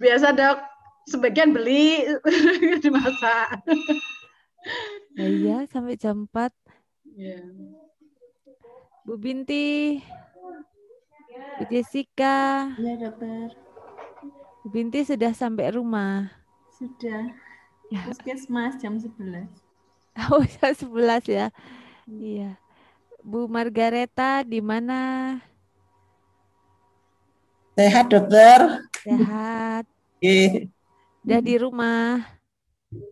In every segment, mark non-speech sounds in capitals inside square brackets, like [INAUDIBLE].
Biasa dok, sebagian beli [LAUGHS] dimasak. Nah, iya, sampai jam 4. Yeah. Bu Binti, Bu Jessica. Ya, dokter. Bu Binti sudah sampai rumah. Sudah. Ya. Puskesmas jam 11. [LAUGHS] Oh, jam 11 ya. Iya. yeah. Bu Margareta di mana? Sehat dokter? Sehat. Oke. Sudah di rumah?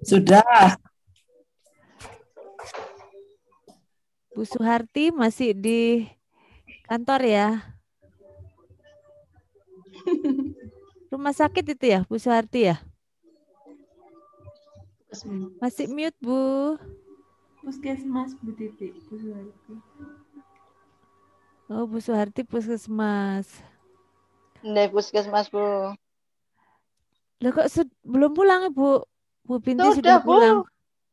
Sudah. Bu Suharti masih di kantor ya? Rumah sakit itu ya, Bu Suharti ya? Masih mute, Bu. Puskesmas, Bu Titi. Oh, Bu Suharti puskesmas. Dari puskesmas bu. Loh kok belum pulang ibu? Bu Pinti sudah, sudah bu. pulang.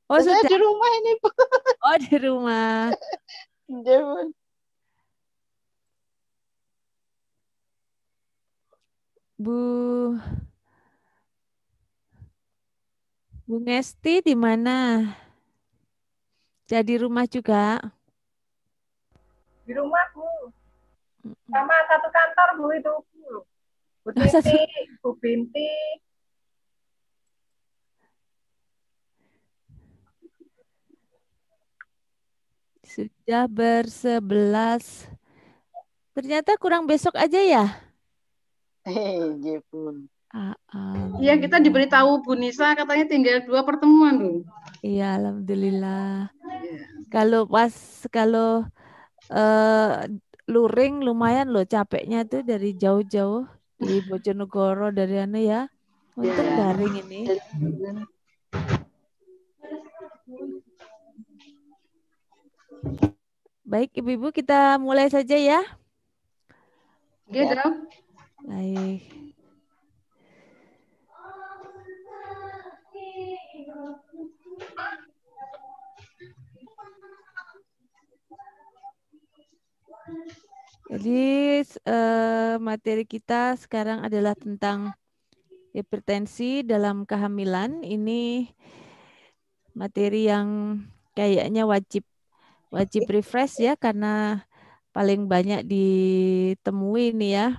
Oh sudah. sudah. di rumah ini bu. [LAUGHS] Oh di rumah. Iya bu. Bu Bu Ngesti di mana? Jadi rumah juga? Di rumah, Bu sama satu kantor Bu itu Bu Titi, Bu Binti sudah bersebelas ternyata kurang besok aja ya Iya pun. Iya kita diberitahu Bu Nisa katanya tinggal dua pertemuan bu Iya alhamdulillah. Iya. Kalau pas kalau uh, luring lumayan loh capeknya tuh dari jauh-jauh di [LAUGHS] Bojonegoro dari sana ya untuk yeah. daring ini baik ibu-ibu kita mulai saja ya Oke ya. baik Thank you. Jadi uh, materi kita sekarang adalah tentang hipertensi dalam kehamilan. Ini materi yang kayaknya wajib wajib refresh ya karena paling banyak ditemui ini ya.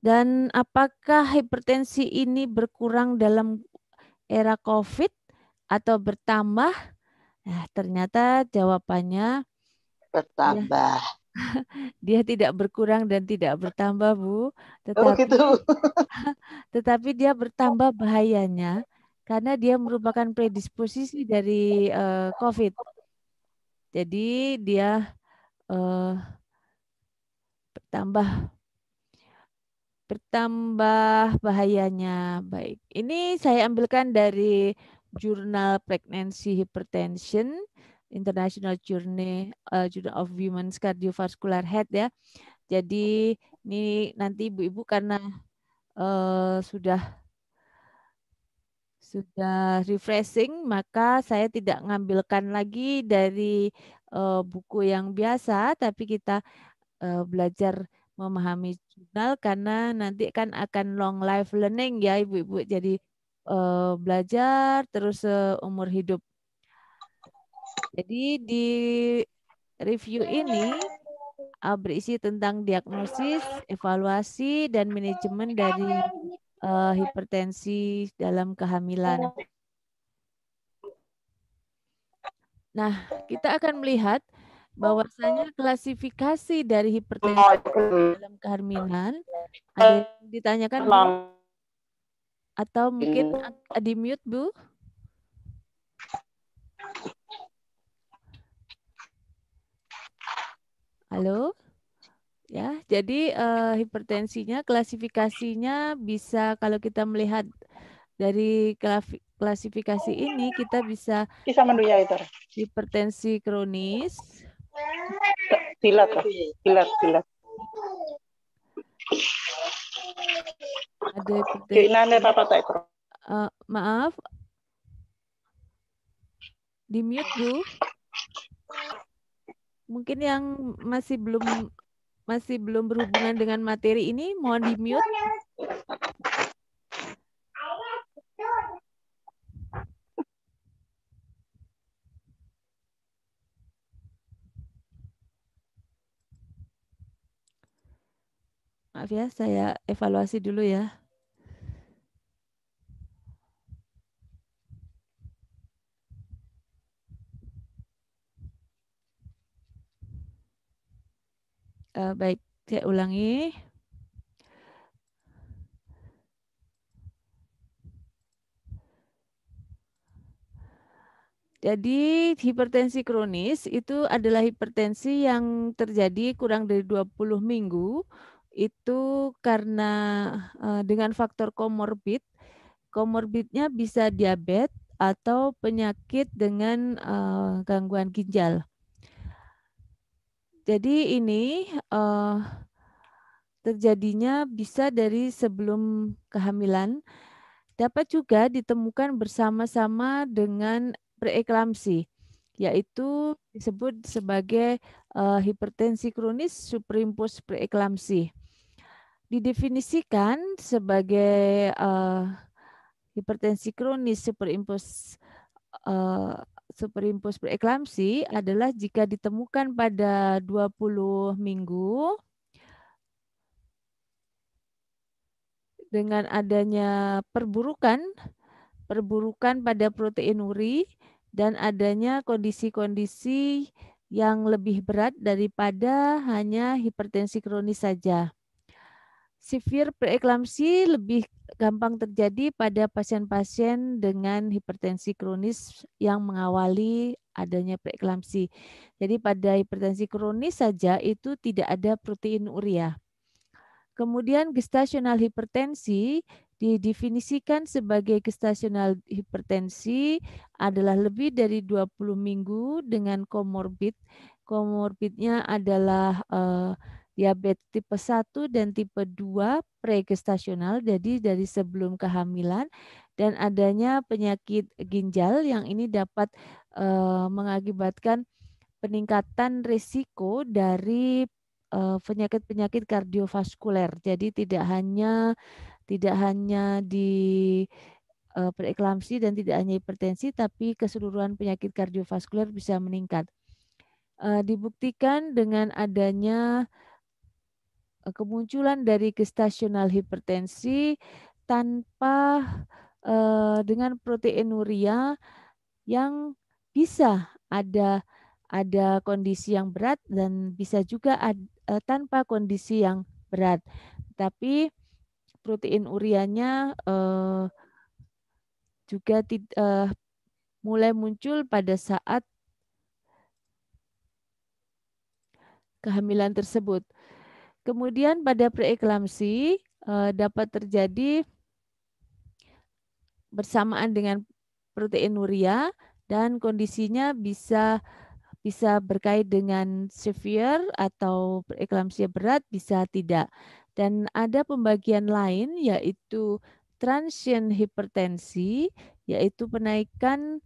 Dan apakah hipertensi ini berkurang dalam era COVID atau bertambah Nah, ternyata jawabannya ya, bertambah. Ya, [LAUGHS] dia tidak berkurang dan tidak bertambah, Bu. Oh, tetapi, oh, [LAUGHS] tetapi dia bertambah bahayanya karena dia merupakan predisposisi dari uh, COVID. Jadi dia uh, bertambah bertambah bahayanya. Baik. Ini saya ambilkan dari Journal Pregnancy Hypertension, International Journey uh, Journal of Women's Cardiovascular Health ya. Jadi ini nanti ibu-ibu karena uh, sudah sudah refreshing, maka saya tidak ngambilkan lagi dari uh, buku yang biasa, tapi kita uh, belajar memahami jurnal karena nanti kan akan long life learning ya ibu-ibu. Jadi uh, belajar terus seumur eh, hidup. Jadi di review ini uh, berisi tentang diagnosis, evaluasi, dan manajemen dari uh, hipertensi dalam kehamilan. Nah, kita akan melihat bahwasanya klasifikasi dari hipertensi dalam kehamilan ada yang ditanyakan atau iya. mungkin hmm. di mute, Bu? Halo? Ya, jadi uh, hipertensinya klasifikasinya bisa kalau kita melihat dari klasifikasi ini kita bisa bisa menduya itu. Hipertensi kronis. Silat, silat, silat. Ada apa tak uh, Maaf. Di mute, Bu. Mungkin yang masih belum masih belum berhubungan dengan materi ini mohon di mute. Maaf ya, saya evaluasi dulu ya. Uh, baik, saya ulangi. Jadi hipertensi kronis itu adalah hipertensi yang terjadi kurang dari 20 minggu itu karena eh, dengan faktor komorbid, komorbidnya bisa diabetes atau penyakit dengan eh, gangguan ginjal. Jadi ini eh, terjadinya bisa dari sebelum kehamilan, dapat juga ditemukan bersama-sama dengan preeklamsi yaitu disebut sebagai uh, hipertensi kronis superimpos preeklamsi didefinisikan sebagai uh, hipertensi kronis superimpos uh, eh, superimpus preeklamsi adalah jika ditemukan pada 20 minggu dengan adanya perburukan perburukan pada proteinuri dan adanya kondisi-kondisi yang lebih berat daripada hanya hipertensi kronis saja severe preeklamsi lebih gampang terjadi pada pasien-pasien dengan hipertensi kronis yang mengawali adanya preeklamsi. Jadi pada hipertensi kronis saja itu tidak ada protein urea. Kemudian gestasional hipertensi didefinisikan sebagai gestasional hipertensi adalah lebih dari 20 minggu dengan comorbid, comorbidnya adalah uh, diabetes tipe 1 dan tipe 2 pregestasional jadi dari sebelum kehamilan dan adanya penyakit ginjal yang ini dapat e, mengakibatkan peningkatan risiko dari eh, penyakit-penyakit kardiovaskuler. Jadi tidak hanya tidak hanya di uh, preeklamsi dan tidak hanya hipertensi, tapi keseluruhan penyakit kardiovaskuler bisa meningkat. Uh, dibuktikan dengan adanya Eh, kemunculan dari gestasional hipertensi tanpa uh, dengan proteinuria yang bisa ada ada kondisi yang berat dan bisa juga ad, uh, tanpa kondisi yang berat. Tapi protein urianya uh, juga tid, uh, mulai muncul pada saat kehamilan tersebut. Kemudian pada preeklamsi eh, dapat terjadi bersamaan dengan proteinuria dan kondisinya bisa bisa berkait dengan severe atau preeklamsia berat bisa tidak. Dan ada pembagian lain yaitu transient hipertensi yaitu penaikan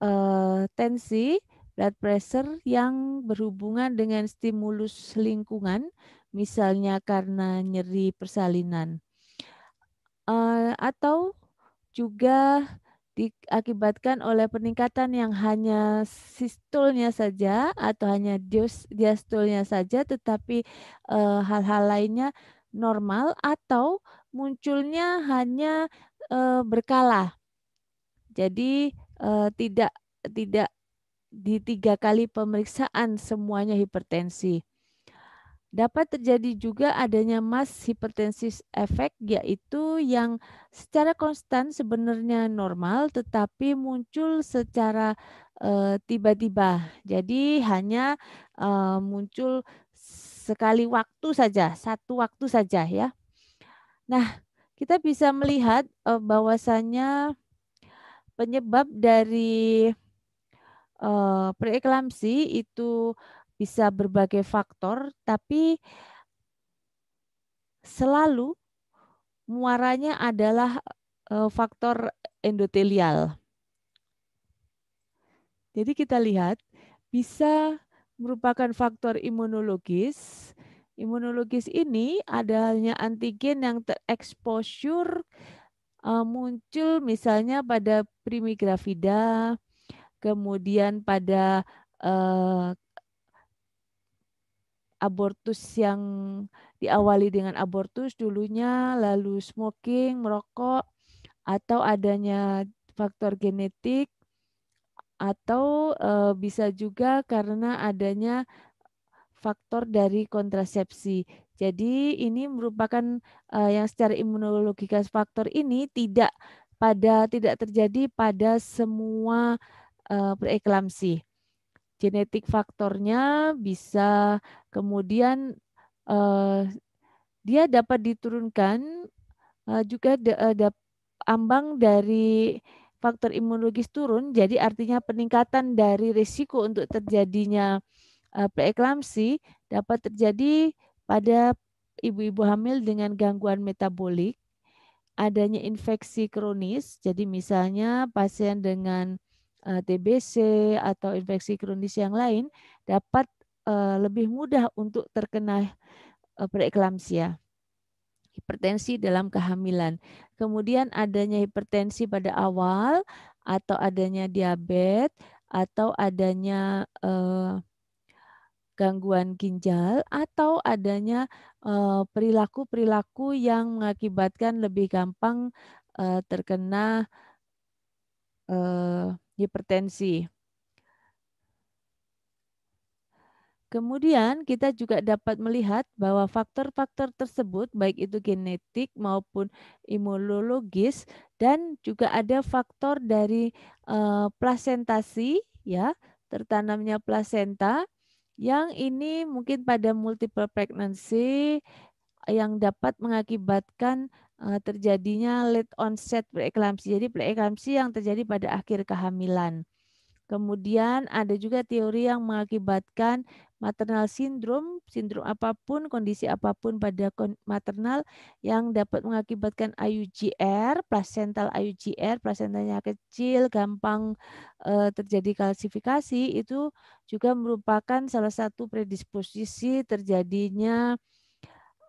uh, tensi blood pressure yang berhubungan dengan stimulus lingkungan misalnya karena nyeri persalinan. Uh, atau juga diakibatkan oleh peningkatan yang hanya sistolnya saja atau hanya diastolnya saja tetapi eh, hal-hal e, lainnya normal atau munculnya hanya e, berkala. Jadi e, tidak tidak di tiga kali pemeriksaan semuanya hipertensi. Dapat terjadi juga adanya mass hipertensis efek, yaitu yang secara konstan sebenarnya normal, tetapi muncul secara eh, tiba-tiba. Uh, Jadi hanya uh, muncul sekali waktu saja, satu waktu saja ya. Nah, kita bisa melihat uh, bahwasannya penyebab dari uh, preeklamsi itu bisa berbagai faktor, tapi selalu muaranya adalah eh, faktor endotelial. Jadi kita lihat bisa merupakan faktor imunologis. Imunologis ini adanya antigen yang tereksposur eh, muncul misalnya pada primigravida kemudian pada eh, abortus yang diawali dengan abortus dulunya, lalu smoking, merokok, atau adanya faktor genetik, atau e, bisa juga karena adanya faktor dari kontrasepsi. Jadi ini merupakan e, yang secara imunologikas faktor ini tidak pada tidak terjadi pada semua e, preeklamsi genetik faktornya bisa kemudian eh, dia dapat diturunkan eh, juga da, eh, da, ambang dari faktor imunologis turun, jadi artinya peningkatan dari risiko untuk terjadinya eh, preeklamsi dapat terjadi pada ibu-ibu hamil dengan gangguan metabolik, adanya infeksi kronis, jadi misalnya pasien dengan Eh, TBC atau infeksi kronis yang lain dapat eh, lebih mudah untuk terkena eh, preeklamsia hipertensi dalam kehamilan. Kemudian adanya hipertensi pada awal atau adanya diabetes atau adanya gangguan ginjal atau adanya perilaku-perilaku yang mengakibatkan lebih gampang terkena hipertensi. Kemudian kita juga dapat melihat bahwa faktor-faktor tersebut baik itu genetik maupun imunologis dan juga ada faktor dari uh, plasentasi ya, tertanamnya plasenta yang ini mungkin pada multiple pregnancy yang dapat mengakibatkan Eh, terjadinya late onset preeklamsi. Jadi preeklamsi yang terjadi pada akhir kehamilan. Kemudian ada juga teori yang mengakibatkan maternal syndrome, sindrom apapun, kondisi apapun pada maternal yang dapat mengakibatkan IUGR, placental IUGR, placentanya kecil, gampang e, terjadi kalsifikasi, itu juga merupakan salah satu predisposisi terjadinya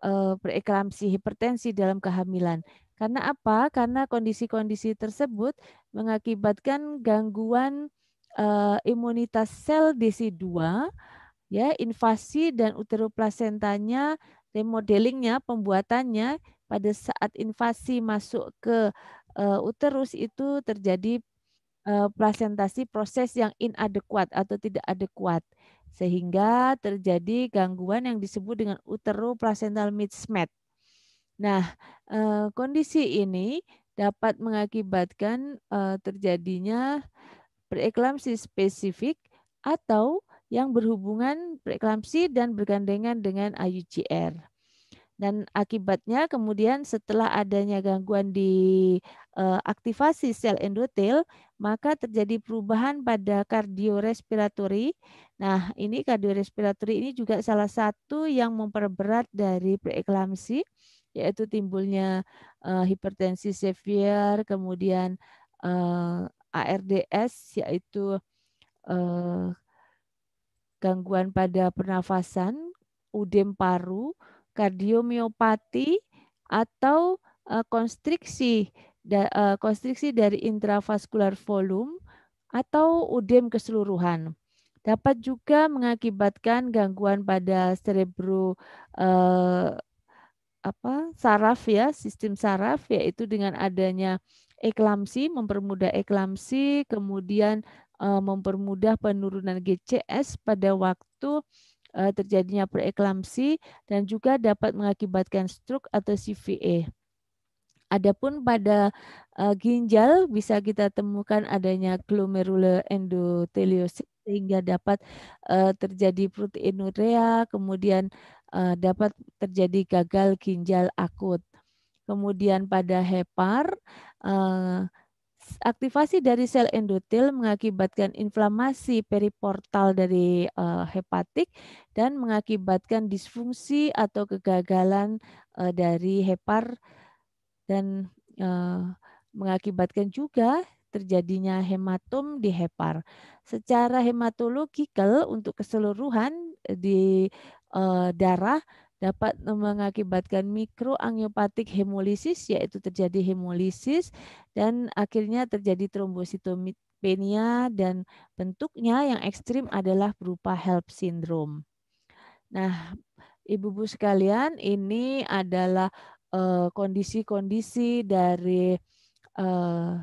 Eh, preeklamsi hipertensi dalam kehamilan. Karena apa? Karena kondisi-kondisi tersebut mengakibatkan gangguan uh, imunitas sel DC2 ya, invasi dan uteroplasentanya, remodelingnya, pembuatannya pada saat invasi masuk ke uh, uterus itu terjadi uh, plasentasi proses yang inadekuat atau tidak adekuat sehingga terjadi gangguan yang disebut dengan uteroplacental mismatch. Nah, eh, kondisi ini dapat mengakibatkan eh, terjadinya preeklamsi spesifik atau yang berhubungan preeklamsi dan bergandengan dengan IUGR. Dan akibatnya kemudian setelah adanya gangguan di eh, aktivasi sel endotel, maka terjadi perubahan pada kardiorespiratory. Nah, ini kardiorespiratory ini juga salah satu yang memperberat dari preeklamsi yaitu timbulnya eh, hipertensi severe, kemudian eh, ARDS yaitu gangguan pada pernafasan, udem paru, kardiomiopati atau uh, konstriksi da, uh, konstriksi dari intravaskular volume atau udem keseluruhan. Dapat juga mengakibatkan gangguan pada cerebro uh, apa saraf ya sistem saraf yaitu dengan adanya eklamsi mempermudah eklamsi kemudian eh, mempermudah penurunan GCS pada waktu Eh, terjadinya preeklamsi dan juga dapat mengakibatkan stroke atau CVA. E. Adapun pada uh, ginjal bisa kita temukan adanya glomerular endoteliosis sehingga dapat uh, terjadi proteinuria, kemudian uh, dapat terjadi gagal ginjal akut. Kemudian pada hepar uh, aktivasi dari sel endotel mengakibatkan inflamasi periportal dari uh, hepatik dan mengakibatkan disfungsi atau kegagalan uh, dari hepar dan uh, mengakibatkan juga terjadinya hematom di hepar. Secara hematologikal untuk keseluruhan di uh, darah dapat mengakibatkan mikroangiopatik hemolisis yaitu terjadi hemolisis dan akhirnya terjadi trombositopenia dan bentuknya yang ekstrim adalah berupa HELP syndrome. Nah, ibu-ibu sekalian, ini adalah eh, kondisi-kondisi uh, dari uh,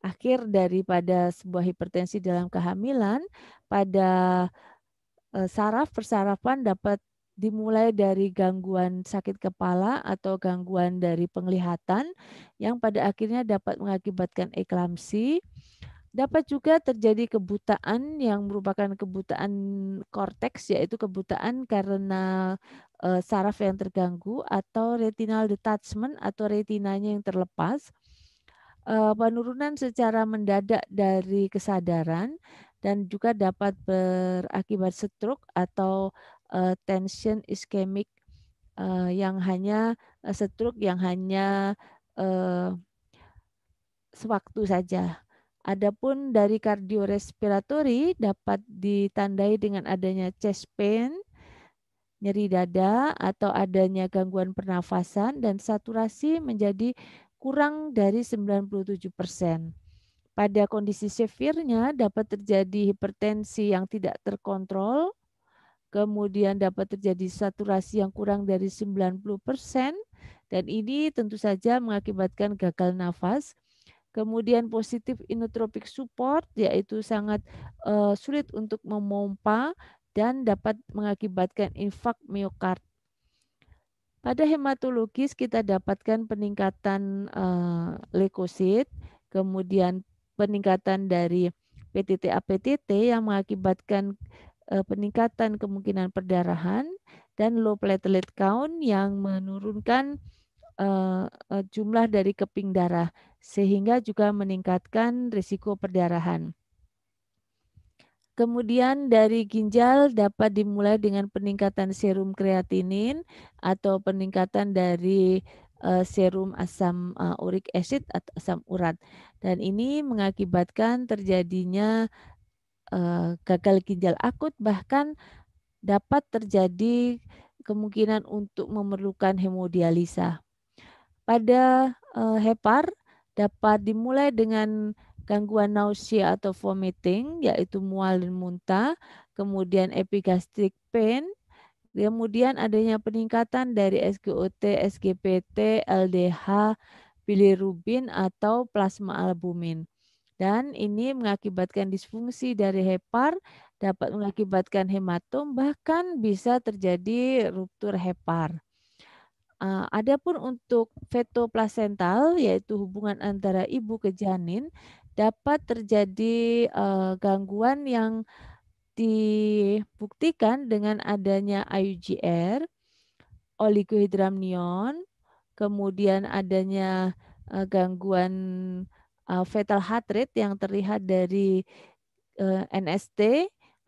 akhir daripada sebuah hipertensi dalam kehamilan pada eh, saraf persarafan dapat dimulai dari gangguan sakit kepala atau gangguan dari penglihatan yang pada akhirnya dapat mengakibatkan eklamsi. Dapat juga terjadi kebutaan yang merupakan kebutaan korteks yaitu kebutaan karena e, saraf yang terganggu atau retinal detachment atau retinanya yang terlepas. E, penurunan secara mendadak dari kesadaran dan juga dapat berakibat stroke atau uh, tension iskemik uh, eh, yang hanya uh, stroke yang hanya uh, sewaktu saja. Adapun dari kardiorespiratori dapat ditandai dengan adanya chest pain, nyeri dada atau adanya gangguan pernafasan dan saturasi menjadi kurang dari 97 Pada kondisi severnya dapat terjadi hipertensi yang tidak terkontrol, kemudian dapat terjadi saturasi yang kurang dari 90%, dan ini tentu saja mengakibatkan gagal nafas. Kemudian positif inotropic support, yaitu sangat uh, sulit untuk memompa dan dapat mengakibatkan infak miokard. Pada hematologis kita dapatkan peningkatan uh, leukosit, kemudian peningkatan dari PTT APTT yang mengakibatkan Eh, peningkatan kemungkinan perdarahan dan low platelet count yang menurunkan eh, eh, jumlah dari keping darah sehingga juga meningkatkan risiko perdarahan. Kemudian dari ginjal dapat dimulai dengan peningkatan serum kreatinin atau peningkatan dari serum asam uric acid atau asam urat. Dan ini mengakibatkan terjadinya Eh, gagal ginjal akut bahkan dapat terjadi kemungkinan untuk memerlukan hemodialisa. Pada eh, hepar dapat dimulai dengan gangguan nausea atau vomiting yaitu mual dan muntah, kemudian epigastric pain, kemudian adanya peningkatan dari SGOT, SGPT, LDH, bilirubin atau plasma albumin. Dan ini mengakibatkan disfungsi dari hepar, dapat mengakibatkan hematom, bahkan bisa terjadi ruptur hepar. Eh, adapun untuk plasental, yaitu hubungan antara ibu ke janin, dapat terjadi eh, gangguan yang dibuktikan dengan adanya IUGR, oligohidramnion, kemudian adanya eh, gangguan uh, fatal heart rate yang terlihat dari uh, eh, NST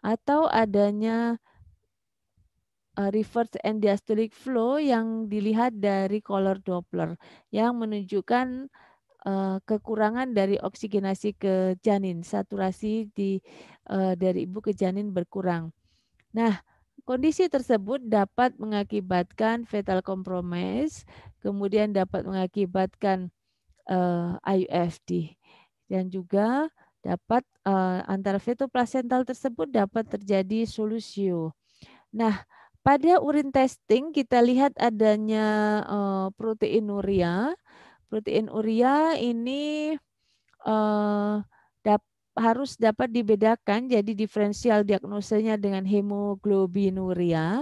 atau adanya eh, reverse and diastolic flow yang dilihat dari color Doppler yang menunjukkan uh, kekurangan dari oksigenasi ke janin, saturasi di uh, dari ibu ke janin berkurang. Nah, kondisi tersebut dapat mengakibatkan fetal compromise, kemudian dapat mengakibatkan uh, eh, IUFD dan juga dapat uh, antara plasental tersebut dapat terjadi solusio. Nah, pada urin testing kita lihat adanya uh, Protein Proteinuria ini harus dapat dibedakan jadi diferensial diagnosenya dengan hemoglobinuria.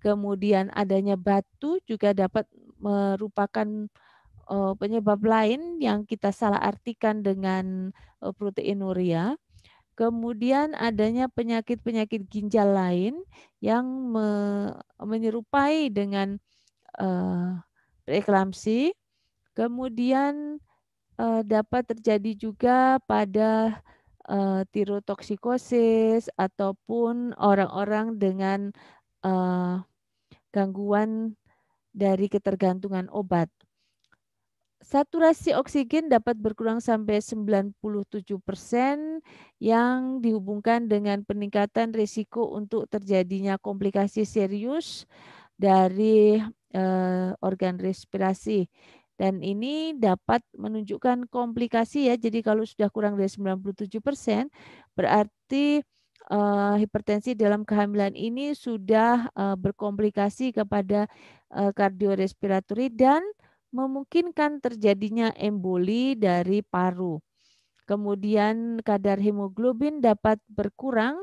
Kemudian adanya batu juga dapat merupakan Eh, penyebab lain yang kita salah artikan dengan eh, proteinuria. Kemudian adanya penyakit-penyakit ginjal lain yang me menyerupai dengan uh, preeklamsi. Kemudian uh, dapat terjadi juga pada uh, tirotoksikosis ataupun orang-orang dengan uh, gangguan dari ketergantungan obat saturasi oksigen dapat berkurang sampai 97% persen yang dihubungkan dengan peningkatan risiko untuk terjadinya komplikasi serius dari eh, organ respirasi. Dan ini dapat menunjukkan komplikasi ya. Jadi kalau sudah kurang dari 97% persen, berarti uh, hipertensi dalam kehamilan ini sudah uh, berkomplikasi kepada uh, kardiorespiratory dan memungkinkan terjadinya emboli dari paru. Kemudian kadar hemoglobin dapat berkurang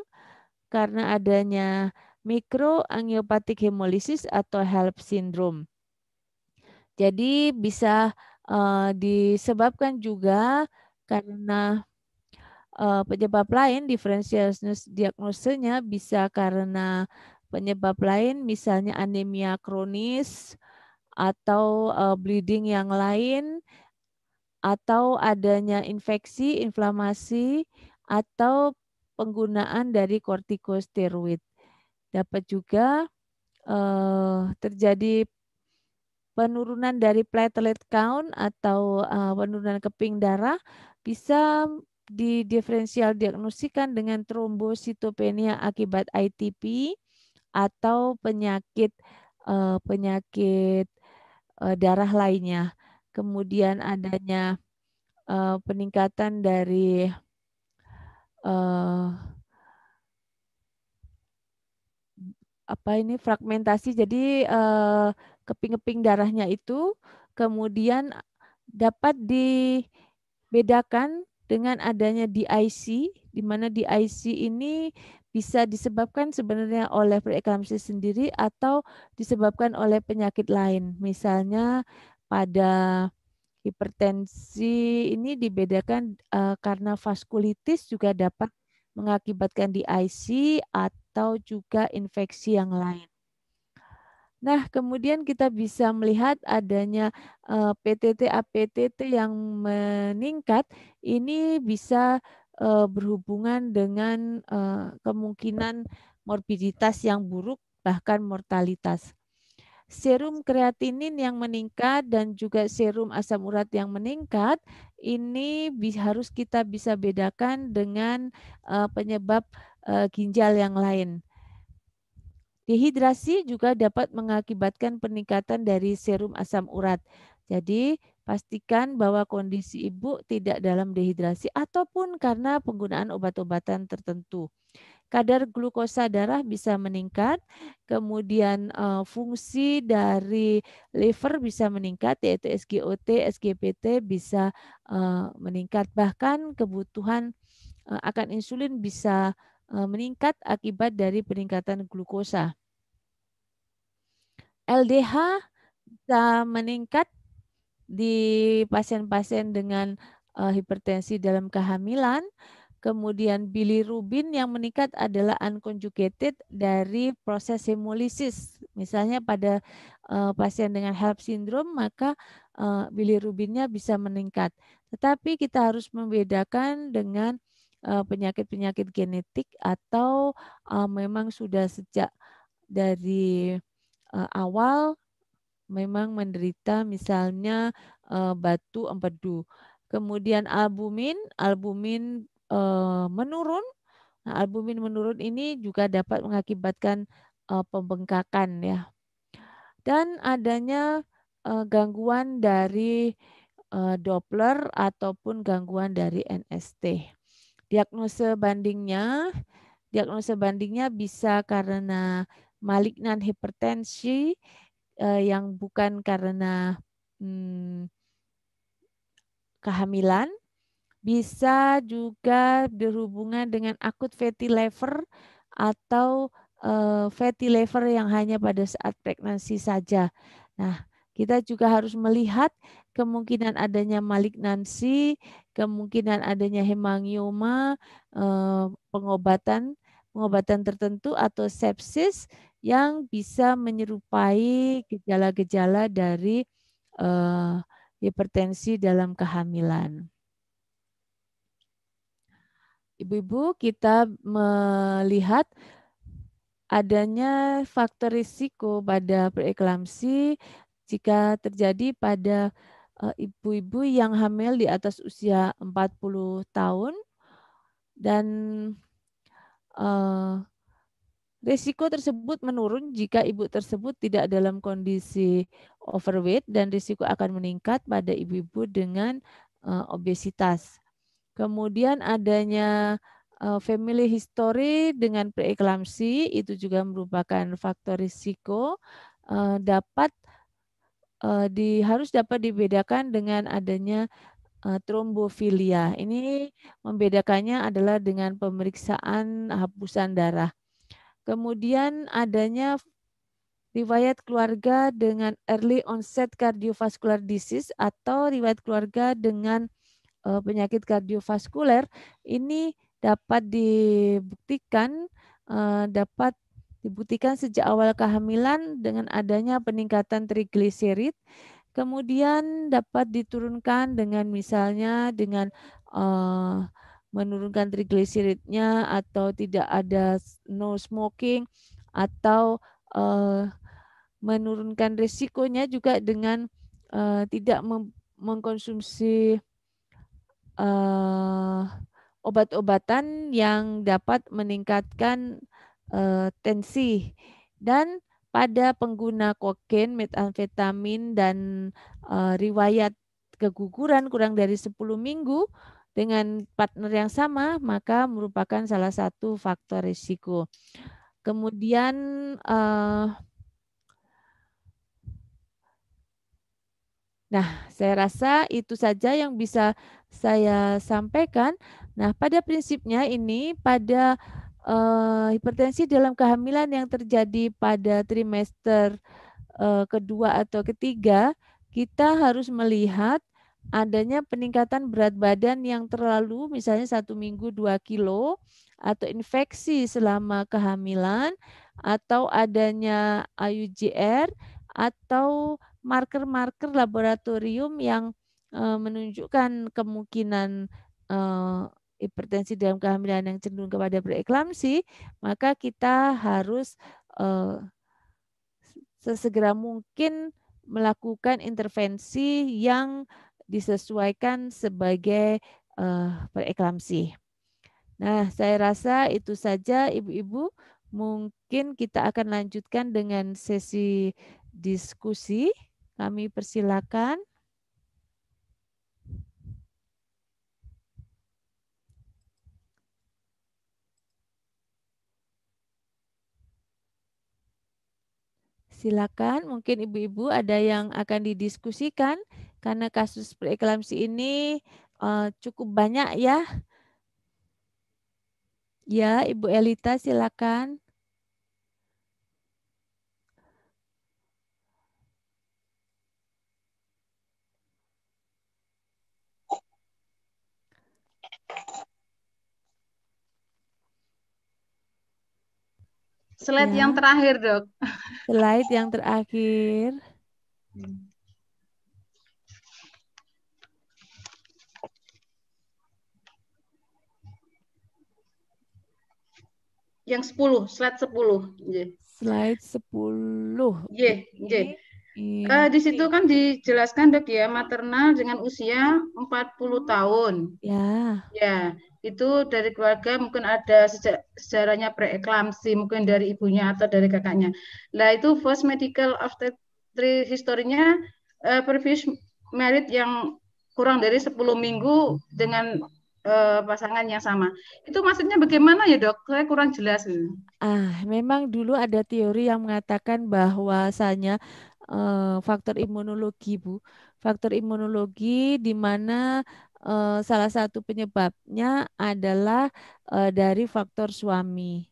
karena adanya mikroangiopatik hemolisis atau HELP syndrome. Jadi bisa uh, disebabkan juga karena uh, penyebab lain differential diagnosenya bisa karena penyebab lain misalnya anemia kronis, atau uh, bleeding yang lain atau adanya infeksi, inflamasi atau penggunaan dari kortikosteroid. Dapat juga uh, terjadi penurunan dari platelet count atau uh, penurunan keping darah bisa didiferensial diagnosikan dengan trombositopenia akibat ITP atau penyakit uh, penyakit uh, darah lainnya. Kemudian adanya uh, peningkatan dari uh, apa ini fragmentasi jadi keping-keping uh, darahnya itu kemudian dapat dibedakan dengan adanya DIC di mana DIC ini bisa disebabkan sebenarnya oleh preeklampsia sendiri atau disebabkan oleh penyakit lain. Misalnya pada hipertensi ini dibedakan uh, karena vaskulitis juga dapat mengakibatkan di IC atau juga infeksi yang lain. Nah, kemudian kita bisa melihat adanya eh, PTT APTT yang meningkat ini bisa uh, berhubungan dengan uh, kemungkinan morbiditas yang buruk bahkan mortalitas. Serum kreatinin yang meningkat dan juga serum asam urat yang meningkat ini harus kita bisa bedakan dengan uh, penyebab uh, ginjal yang lain. Dehidrasi juga dapat mengakibatkan peningkatan dari serum asam urat. Jadi Pastikan bahwa kondisi ibu tidak dalam dehidrasi ataupun karena penggunaan obat-obatan tertentu. Kadar glukosa darah bisa meningkat, kemudian eh, fungsi dari liver bisa meningkat, yaitu SGOT, SGPT bisa eh, meningkat. Bahkan kebutuhan eh, akan insulin bisa meningkat akibat dari peningkatan glukosa. LDH bisa meningkat di pasien-pasien dengan uh, hipertensi dalam kehamilan. Kemudian bilirubin yang meningkat adalah unconjugated dari proses hemolisis. Misalnya pada uh, pasien dengan HELP syndrome maka uh, bilirubinnya bisa meningkat. Tetapi kita harus membedakan dengan penyakit-penyakit uh, genetik atau uh, memang sudah sejak dari uh, awal memang menderita misalnya uh, batu empedu. Kemudian albumin, albumin uh, menurun. Nah, albumin menurun ini juga dapat mengakibatkan uh, pembengkakan ya. Dan adanya uh, gangguan dari uh, Doppler ataupun gangguan dari NST. Diagnose bandingnya, diagnose bandingnya bisa karena malignan hipertensi, uh, yang bukan karena hmm, kehamilan bisa juga berhubungan dengan akut fatty liver atau uh, fatty liver yang hanya pada saat pregnancy saja. Nah, kita juga harus melihat kemungkinan adanya malignansi, kemungkinan adanya hemangioma, eh, pengobatan pengobatan tertentu atau sepsis yang bisa menyerupai gejala-gejala dari uh, hipertensi dalam kehamilan. Ibu-ibu, kita melihat adanya faktor risiko pada preeklamsi jika terjadi pada eh, ibu-ibu yang hamil di atas usia 40 tahun dan uh, Risiko tersebut menurun jika ibu tersebut tidak dalam kondisi overweight dan risiko akan meningkat pada ibu-ibu dengan uh, obesitas. Kemudian adanya uh, family history dengan preeklamsi itu juga merupakan faktor risiko uh, dapat uh, di harus dapat dibedakan dengan adanya uh, trombofilia. Ini membedakannya adalah dengan pemeriksaan hapusan darah Kemudian adanya riwayat keluarga dengan early onset cardiovascular disease atau riwayat keluarga dengan eh, penyakit kardiovaskuler ini dapat dibuktikan eh, dapat dibuktikan sejak awal kehamilan dengan adanya peningkatan trigliserid kemudian dapat diturunkan dengan misalnya dengan eh, menurunkan trigliseridnya atau tidak ada no smoking atau uh, menurunkan risikonya juga dengan uh, tidak mengkonsumsi uh, obat-obatan yang dapat meningkatkan uh, tensi dan pada pengguna kokain, metamfetamin dan uh, riwayat keguguran kurang dari 10 minggu dengan partner yang sama maka merupakan salah satu faktor risiko. Kemudian eh, Nah, saya rasa itu saja yang bisa saya sampaikan. Nah, pada prinsipnya ini pada eh, hipertensi dalam kehamilan yang terjadi pada trimester eh, kedua atau ketiga, kita harus melihat adanya peningkatan berat badan yang terlalu, misalnya satu minggu 2 kilo, atau infeksi selama kehamilan, atau adanya IUGR, atau marker-marker laboratorium yang eh, menunjukkan kemungkinan eh, hipertensi dalam kehamilan yang cenderung kepada preeklamsi, maka kita harus eh, sesegera mungkin melakukan intervensi yang disesuaikan sebagai uh, eh, pereklamsi. Nah, saya rasa itu saja Ibu-ibu. Mungkin kita akan lanjutkan dengan sesi diskusi. Kami persilakan. Silakan, mungkin ibu-ibu ada yang akan didiskusikan karena kasus preeklamsi ini uh, cukup banyak ya. Ya, Ibu Elita silakan. Slide ya. yang terakhir, Dok. Slide yang terakhir. Hmm. yang 10, slide 10. Yeah. Iya. Slide 10. Ye, yeah, ye. Uh, di situ kan dijelaskan dok ya maternal dengan usia 40 tahun. Ya. Ya, itu dari keluarga mungkin ada sejarahnya preeklamsi mungkin dari ibunya atau dari kakaknya. Nah itu first medical after three historinya uh, eh, previous married yang kurang dari 10 minggu dengan uh, pasangan yang sama. Itu maksudnya bagaimana ya dok? Saya kurang jelas. Ah, memang dulu ada teori yang mengatakan bahwasanya uh, faktor imunologi bu, faktor imunologi di mana uh, salah satu penyebabnya adalah uh, dari faktor suami.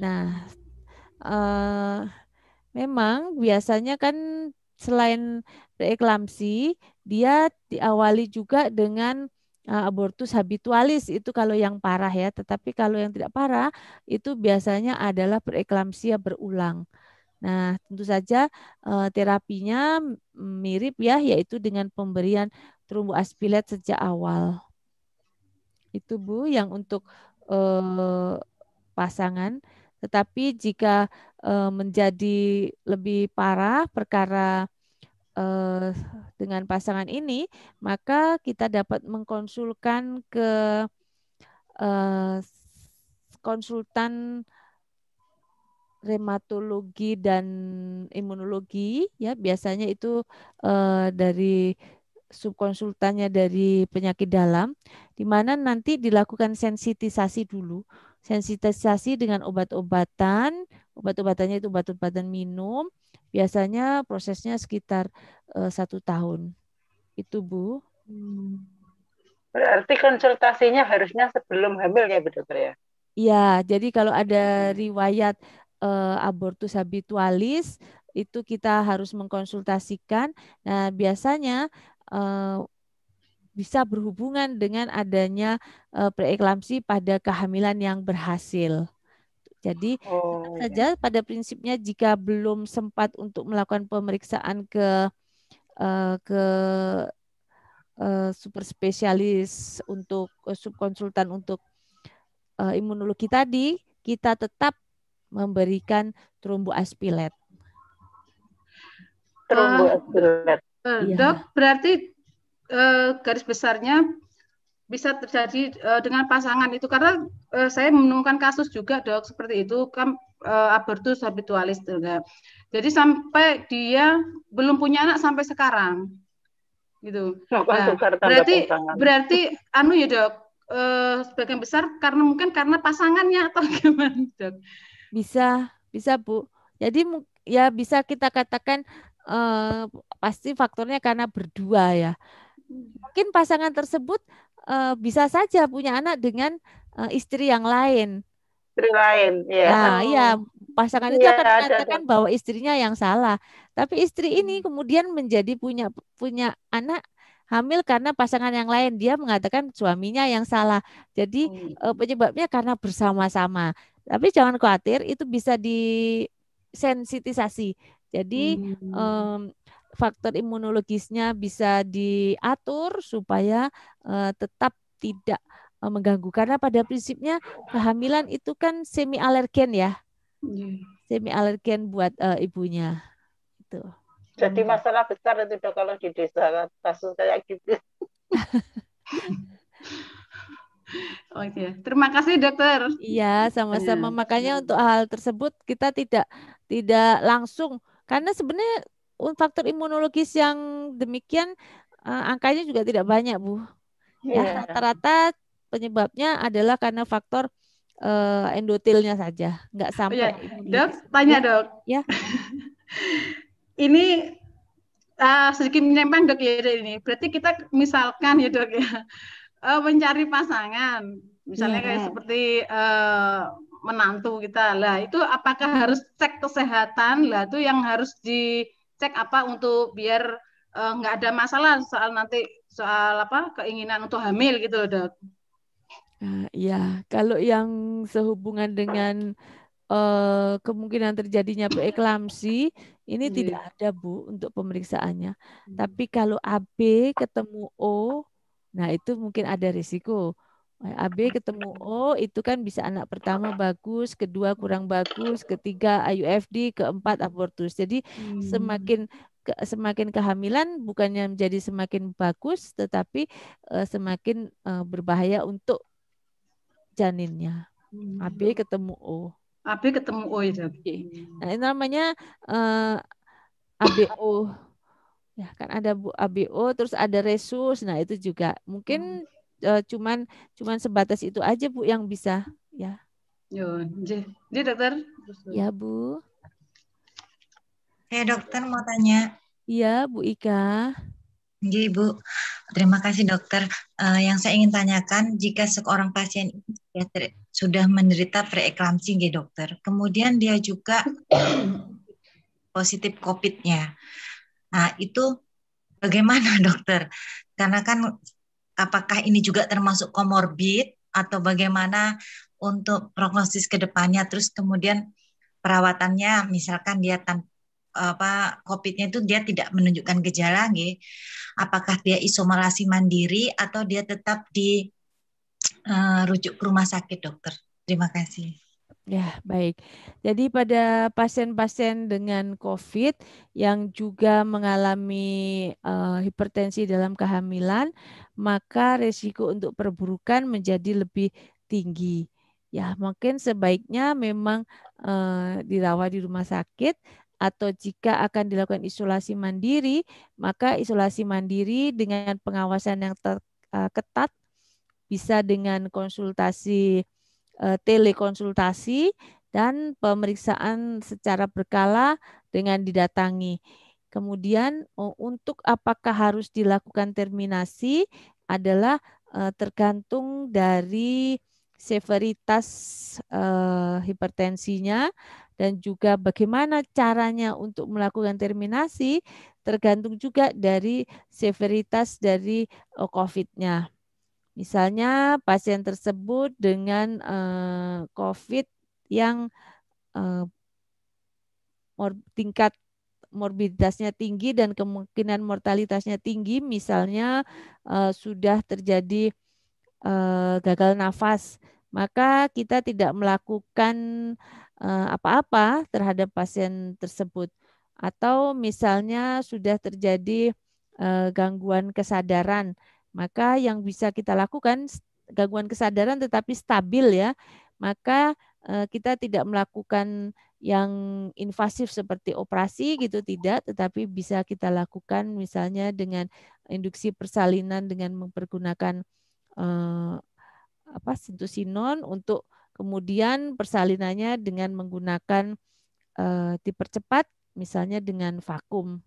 Nah, uh, memang biasanya kan selain preeklamsi, dia diawali juga dengan Eh, abortus habitualis itu kalau yang parah ya, tetapi kalau yang tidak parah itu biasanya adalah preeklamsia berulang. Nah, tentu saja eh, terapinya mirip ya, yaitu dengan pemberian terumbu aspilat sejak awal. Itu Bu yang untuk eh, pasangan. Tetapi jika eh, menjadi lebih parah perkara uh, dengan pasangan ini, maka kita dapat mengkonsulkan ke uh, konsultan reumatologi dan imunologi ya biasanya itu uh, dari subkonsultannya dari penyakit dalam di mana nanti dilakukan sensitisasi dulu sensitisasi dengan obat-obatan obat-obatannya itu obat-obatan minum Biasanya prosesnya sekitar eh, satu tahun. Itu Bu. Hmm. Berarti konsultasinya harusnya sebelum hamil ya Bu dokter ya? Iya, jadi kalau ada riwayat uh, abortus habitualis itu kita harus mengkonsultasikan. Nah, biasanya uh, bisa berhubungan dengan adanya uh, preeklamsi pada kehamilan yang berhasil. Jadi oh, iya. saja iya. pada prinsipnya jika belum sempat untuk melakukan pemeriksaan ke uh, ke uh, super spesialis untuk uh, subkonsultan untuk uh, imunologi tadi, kita tetap memberikan Trombo aspilet. Uh, dok, ya. berarti uh, garis besarnya bisa terjadi uh, dengan pasangan itu karena uh, saya menemukan kasus juga dok seperti itu kan uh, abortus habitualis juga. Jadi sampai dia belum punya anak sampai sekarang gitu. Nah, nah berarti pasangan. berarti anu ya dok uh, sebagian besar karena mungkin karena pasangannya [LAUGHS] atau gimana dok? Bisa bisa bu. Jadi ya bisa kita katakan uh, pasti faktornya karena berdua ya hmm. mungkin pasangan tersebut uh, bisa saja punya anak dengan uh, istri yang lain. Istri lain, ya. Nah, oh. iya, pasangan itu iya, akan mengatakan bahwa istrinya yang salah. Tapi istri ini hmm. kemudian menjadi punya punya anak hamil karena pasangan yang lain dia mengatakan suaminya yang salah. Jadi hmm. Eh, penyebabnya karena bersama-sama. Tapi jangan khawatir itu bisa disensitisasi. Jadi hmm. um, faktor imunologisnya bisa diatur supaya uh, tetap tidak uh, mengganggu karena pada prinsipnya kehamilan itu kan semi alergen ya iya. semi alergen buat uh, ibunya itu jadi masalah besar itu kalau di desa kasus kayak gitu oke [LAUGHS] okay. Oh, iya. terima kasih dokter. Iya, sama-sama. Iya. Makanya untuk hal tersebut kita tidak tidak langsung karena sebenarnya faktor imunologis yang demikian uh, angkanya juga tidak banyak, Bu. Ya, iya. rata-rata penyebabnya adalah karena faktor uh, eh, endotelnya saja, nggak oh, iya. sampai. Ya, dok, tanya [LAUGHS] eh, dok. Ya. ini uh, sedikit menyimpang dok ya ini. Berarti kita misalkan ya dok ya uh, [LAUGHS] mencari pasangan, misalnya yeah. kayak seperti uh, menantu kita lah, itu apakah harus cek kesehatan lah? Itu yang harus di cek apa untuk biar eh, nggak uh, ada masalah soal nanti soal apa keinginan untuk hamil gitu loh dok. Uh, kalau yang sehubungan dengan uh, kemungkinan terjadinya preeklamsi ini yeah. Hmm. tidak ada bu untuk pemeriksaannya. Hmm. Tapi kalau AB ketemu O, nah itu mungkin ada risiko. AB ketemu O itu kan bisa anak pertama bagus, kedua kurang bagus, ketiga IUFD, keempat abortus. Jadi hmm. semakin ke, semakin kehamilan bukannya menjadi semakin bagus tetapi uh, semakin uh, berbahaya untuk janinnya. Hmm. AB ketemu O. AB ketemu O ya. Nah, ini namanya uh, e, ABO. Ya, kan ada ABO terus ada resus. Nah, itu juga mungkin hmm uh, cuman cuman sebatas itu aja Bu yang bisa ya. Yo, jadi dokter. Ya Bu. Hei eh, hey, dokter mau tanya. Iya Bu Ika. Iya Bu, terima kasih dokter. Uh, yang saya ingin tanyakan, jika seorang pasien ya, ter, sudah menderita preeklamsi, gitu dokter, kemudian dia juga [COUGHS] positif COVID-nya, nah itu bagaimana [LAUGHS] dokter? Karena kan apakah ini juga termasuk komorbid atau bagaimana untuk prognosis kedepannya terus kemudian perawatannya misalkan dia tanpa apa COVID-nya itu dia tidak menunjukkan gejala gitu. Apakah dia isolasi mandiri atau dia tetap di uh, rujuk ke rumah sakit, dokter? Terima kasih. Ya, baik. Jadi pada pasien-pasien dengan COVID yang juga mengalami uh, hipertensi dalam kehamilan, maka risiko untuk perburukan menjadi lebih tinggi. Ya, mungkin sebaiknya memang uh, dirawat di rumah sakit atau jika akan dilakukan isolasi mandiri, maka isolasi mandiri dengan pengawasan yang ter, uh, ketat bisa dengan konsultasi Eh, telekonsultasi dan pemeriksaan secara berkala dengan didatangi. Kemudian eh, untuk apakah harus dilakukan terminasi adalah eh, tergantung dari severitas hipertensinya dan juga bagaimana caranya untuk melakukan terminasi tergantung juga dari severitas dari COVID-nya. Misalnya pasien tersebut dengan eh, COVID yang eh, tingkat morbiditasnya tinggi dan kemungkinan mortalitasnya tinggi, misalnya eh, sudah terjadi gagal nafas, maka kita tidak melakukan apa-apa terhadap pasien tersebut. Atau misalnya sudah terjadi gangguan kesadaran, maka yang bisa kita lakukan gangguan kesadaran tetapi stabil ya, maka eh, kita tidak melakukan yang invasif seperti operasi gitu tidak, tetapi bisa kita lakukan misalnya dengan induksi persalinan dengan mempergunakan eh, apa sintusinon untuk kemudian persalinannya dengan menggunakan eh, dipercepat misalnya dengan vakum.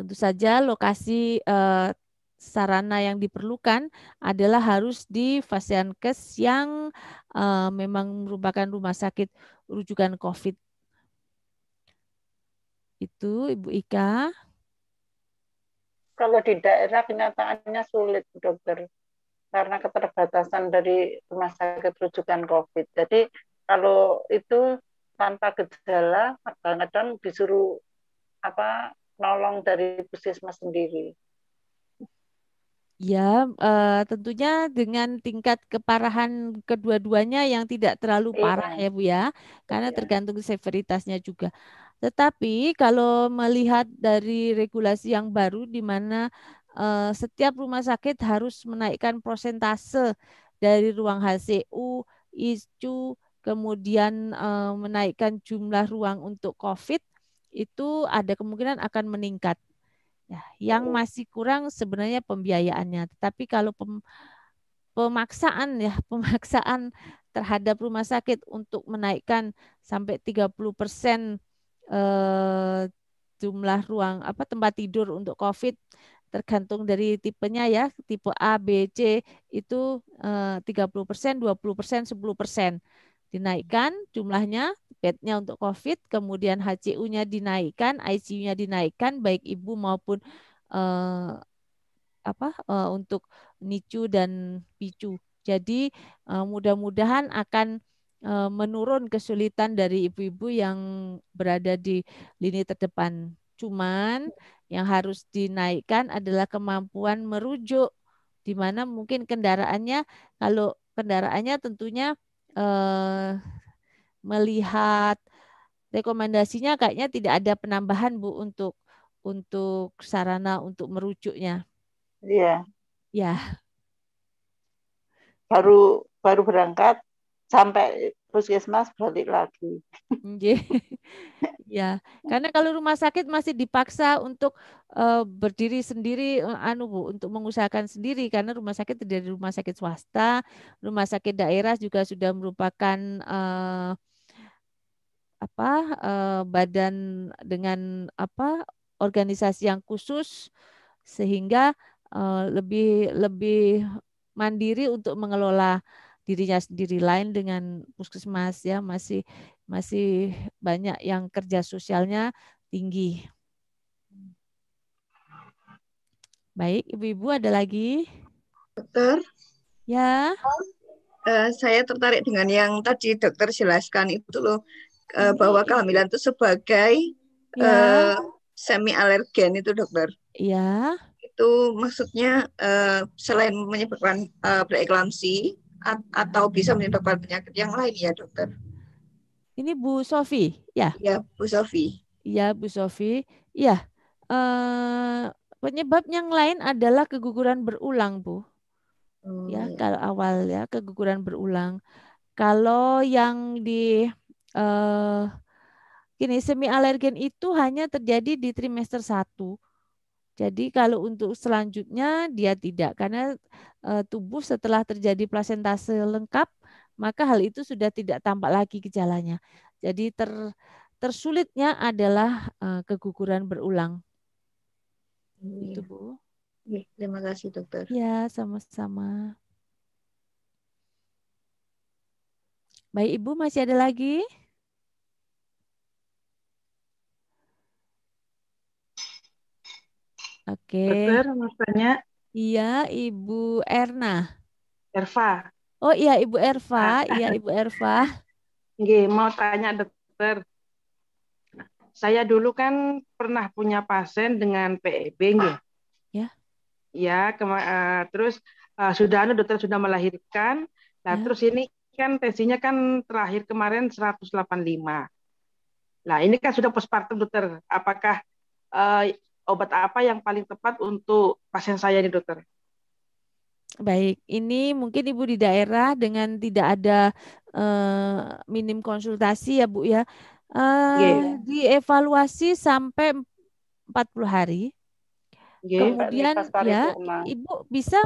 Tentu saja lokasi eh, sarana yang diperlukan adalah harus di fasiankes yang uh, memang merupakan rumah sakit rujukan COVID. Itu Ibu Ika. Kalau di daerah kenyataannya sulit, dokter. Karena keterbatasan dari rumah sakit rujukan COVID. Jadi kalau itu tanpa gejala, kadang-kadang disuruh apa nolong dari puskesmas sendiri. Ya, uh, tentunya dengan tingkat keparahan kedua-duanya yang tidak terlalu iya. parah ya Bu ya, karena iya. tergantung severitasnya juga. Tetapi kalau melihat dari regulasi yang baru di mana uh, setiap rumah sakit harus menaikkan prosentase dari ruang HCU, ICU kemudian uh, menaikkan jumlah ruang untuk COVID, itu ada kemungkinan akan meningkat Ya, yang masih kurang sebenarnya pembiayaannya. Tetapi kalau pem, pemaksaan ya, [LAUGHS] pemaksaan terhadap rumah sakit untuk menaikkan sampai 30 persen eh, jumlah ruang apa tempat tidur untuk COVID tergantung dari tipenya ya, tipe A, B, C itu eh, 30 persen, 20 persen, 10 persen dinaikkan jumlahnya Petnya untuk COVID, kemudian HCU-nya dinaikkan, ICU-nya dinaikkan, baik ibu maupun uh, apa uh, untuk NICU dan PICU. Jadi uh, mudah-mudahan akan uh, menurun kesulitan dari ibu-ibu yang berada di lini terdepan. Cuman yang harus dinaikkan adalah kemampuan merujuk di mana mungkin kendaraannya kalau kendaraannya tentunya eh, melihat rekomendasinya kayaknya tidak ada penambahan Bu untuk untuk sarana untuk merujuknya. Iya. Ya. Baru baru berangkat sampai puskesmas balik lagi. [LAUGHS] ya, karena kalau rumah sakit masih dipaksa untuk uh, berdiri sendiri, anu bu, untuk mengusahakan sendiri karena rumah sakit dari rumah sakit swasta, rumah sakit daerah juga sudah merupakan uh, apa eh, badan dengan apa organisasi yang khusus sehingga eh, lebih lebih mandiri untuk mengelola dirinya sendiri lain dengan puskesmas ya masih masih banyak yang kerja sosialnya tinggi. Baik, ibu-ibu ada lagi? Dokter. Ya. Uh, saya tertarik dengan yang tadi dokter jelaskan itu loh uh, bahwa iya. kehamilan itu sebagai ya. uh, eh, semi alergen itu dokter. Iya. Itu maksudnya uh, selain menyebabkan uh, preeklamsi atau bisa menyebabkan penyakit yang lain ya dokter. Ini Bu Sofi, ya? Ya Bu Sofi. Ya Bu Sofi, ya. Uh, penyebab yang lain adalah keguguran berulang Bu. Oh, ya iya. kalau awal ya keguguran berulang. Kalau yang di eh, gini semi alergen itu hanya terjadi di trimester satu Jadi kalau untuk selanjutnya dia tidak karena e, tubuh setelah terjadi plasentase lengkap maka hal itu sudah tidak tampak lagi gejalanya. Jadi ter tersulitnya adalah e, keguguran berulang. Iya. Itu Bu. Ya, terima kasih dokter. Ya, sama-sama. Baik Ibu masih ada lagi? Oke. Dokter mau Iya Ibu Erna. Erva. Oh iya Ibu Erva, ah, ah. iya Ibu Erva. Oke mau tanya dokter. Saya dulu kan pernah punya pasien dengan PEB nggih. Ah, ya. Ya, uh, terus uh, sudah dokter sudah melahirkan. Nah, ya. terus ini kan tensinya kan terakhir kemarin 185. Nah, ini kan sudah postpartum dokter. Apakah uh, obat apa yang paling tepat untuk pasien saya nih dokter? Baik, ini mungkin Ibu di daerah dengan tidak ada uh, minim konsultasi ya Bu ya. Uh, eh, yeah. dievaluasi sampai 40 hari. Yeah, Kemudian ya, Ibu bisa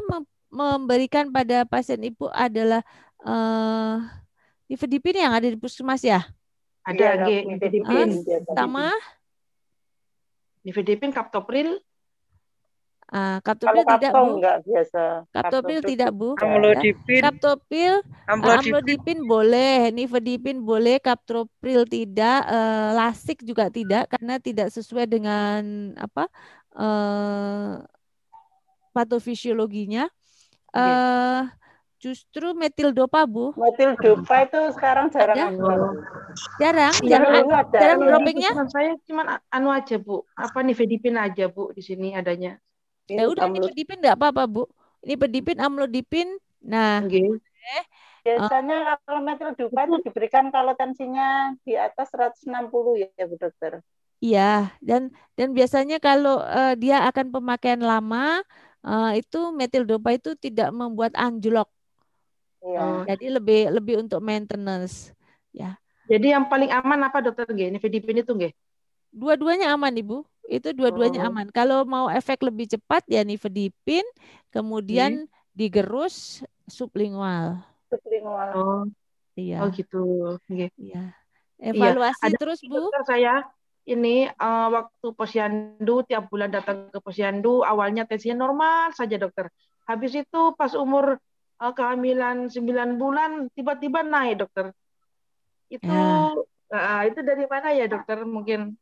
memberikan pada pasien Ibu adalah eh Nifedipin yang ada di puskesmas ya? Ada, ya, Nifedipin. sama? Nifedipin, Kaptopril. Ah, Kaptopril Kalau tidak, Bu. enggak biasa. Kaptopril, Kaptopril tidak, Bu. Amlodipin. Kaptopril, amlodipin. amlodipin boleh, Nifedipin boleh, Kaptopril tidak, uh, Lasik juga tidak karena tidak sesuai dengan apa? Eh, patofisiologinya. Iya. Eh, yeah Justru metil dopa, Bu. Metil dopa itu sekarang jarang ada. Anu. Jarang, jarang. Jarang, jarang droppingnya? Saya cuma anu aja, Bu. Apa nih nifedipin aja, Bu, di sini adanya. Ya udah nifedipin nggak apa-apa, Bu. ini Nifedipin, amlodipin. Nah, okay. eh, Biasanya uh, kalau metil dopa itu diberikan kalau tensinya di atas 160 ya, ya Bu Dokter. Iya, dan dan biasanya kalau uh, dia akan pemakaian lama uh, itu metil dopa itu tidak membuat anjlok Iya. Nah, jadi lebih lebih untuk maintenance ya. Jadi yang paling aman apa dokter G? Ini VDP ini tuh G? Dua-duanya aman ibu. Itu dua-duanya oh. aman. Kalau mau efek lebih cepat ya nifedipin, kemudian hmm. digerus sublingual. Sublingual. Oh. Iya. Oh gitu. Okay. Iya. iya. Evaluasi iya. terus Bu. Dokter saya ini uh, waktu posyandu tiap bulan datang ke posyandu awalnya tesnya normal saja dokter. Habis itu pas umur Eh, kehamilan 9 bulan tiba-tiba naik dokter itu ya. uh, itu dari mana ya dokter mungkin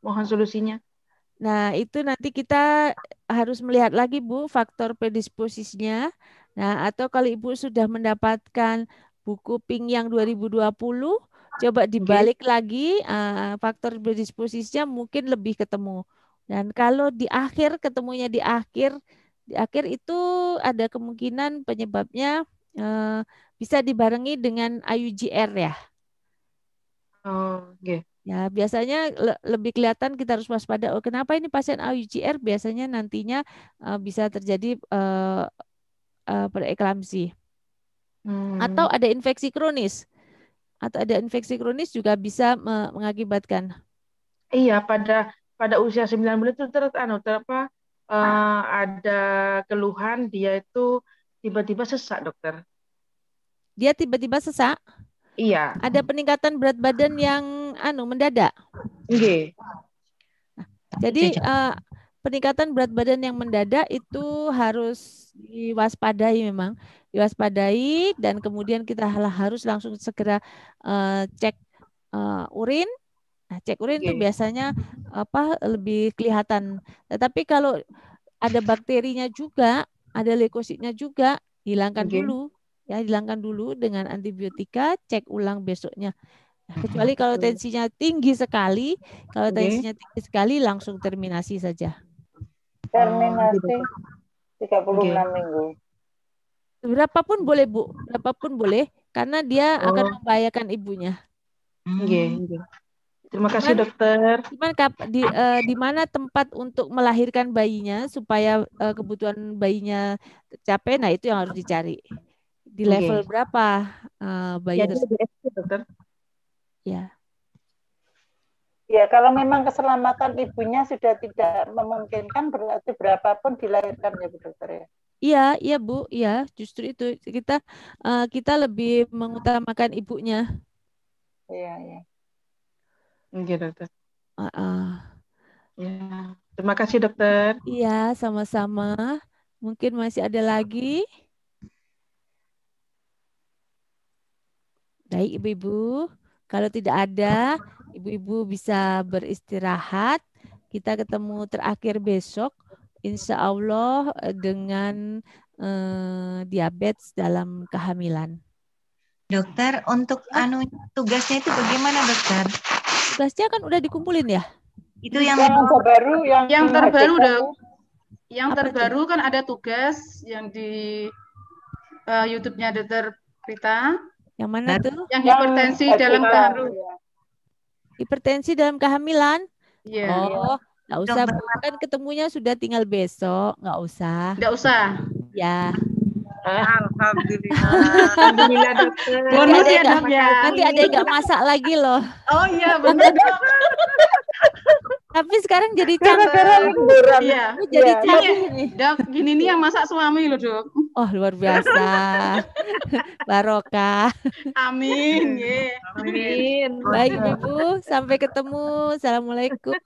mohon solusinya nah itu nanti kita harus melihat lagi bu faktor predisposisinya nah atau kalau ibu sudah mendapatkan buku pink yang 2020 coba dibalik okay. lagi uh, faktor predisposisinya mungkin lebih ketemu dan kalau di akhir ketemunya di akhir di akhir itu ada kemungkinan penyebabnya e, bisa dibarengi dengan IUGR ya. Oh, okay. Ya, biasanya le lebih kelihatan kita harus waspada. Oh, kenapa ini pasien IUGR biasanya nantinya e, bisa terjadi e, e, preeklamsi. Hmm. Atau ada infeksi kronis. Atau ada infeksi kronis juga bisa me mengakibatkan. Iya, pada pada usia 9 bulan itu terus anu terapa uh, ada keluhan dia itu tiba-tiba sesak dokter. Dia tiba-tiba sesak? Iya. Ada peningkatan berat badan yang anu mendadak. Oke. Jadi uh, peningkatan berat badan yang mendadak itu harus diwaspadai memang, diwaspadai dan kemudian kita harus langsung segera uh, cek uh, urin Nah, cek urin okay. biasanya apa lebih kelihatan. Tetapi kalau ada bakterinya juga, ada leukositnya juga, hilangkan okay. dulu. Ya, hilangkan dulu dengan antibiotika, cek ulang besoknya. Nah, kecuali kalau tensinya tinggi sekali, kalau okay. tensinya tinggi sekali langsung terminasi saja. Terminasi 36 okay. minggu. Berapapun boleh, Bu. Berapapun boleh karena dia oh. akan membahayakan ibunya. Oke. Okay. Hmm. Terima kasih cuman, dokter. Cuman kap, di uh, di mana tempat untuk melahirkan bayinya supaya uh, kebutuhan bayinya capek, nah itu yang harus dicari. Di level berapa uh, bayi ya, tersebut? dokter. Ya. Ya, kalau memang keselamatan ibunya sudah tidak memungkinkan berarti berapapun dilahirkan ya Bu dokter ya. Iya, iya Bu, iya, justru itu kita uh, kita lebih mengutamakan ibunya. Iya, iya. Oke dokter. Uh -uh. Ya, terima kasih dokter. Iya, sama-sama. Mungkin masih ada lagi. Baik ibu-ibu, kalau tidak ada, ibu-ibu bisa beristirahat. Kita ketemu terakhir besok, insya Allah eh, dengan eh, diabetes dalam kehamilan. Dokter, untuk anu tugasnya itu bagaimana dokter? Blastia kan udah dikumpulin ya? Itu yang, yang terbaru yang yang terbaru udah yang Apa terbaru itu? kan ada tugas yang di uh, YouTube-nya Dokter Prita. Yang mana nah, tuh? Yang hipertensi yang dalam kehamilan. Hipertensi dalam kehamilan? Iya. Yeah. Oh, nggak usah. Kan ketemunya sudah tinggal besok, nggak usah. Nggak usah. Ya. Alhamdulillah. Alhamdulillah dokter. Bonus ya dok ya. Nanti ada yang gak masak lagi loh. Oh iya benar. Tapi sekarang jadi cantik. Sekarang iya, iya. Jadi ya. cantik iya. nih. Dok, gini nih yang masak suami loh dok. Oh luar biasa. Barokah. Amin. Yeah. Amin. Baik ibu, sampai ketemu. Assalamualaikum.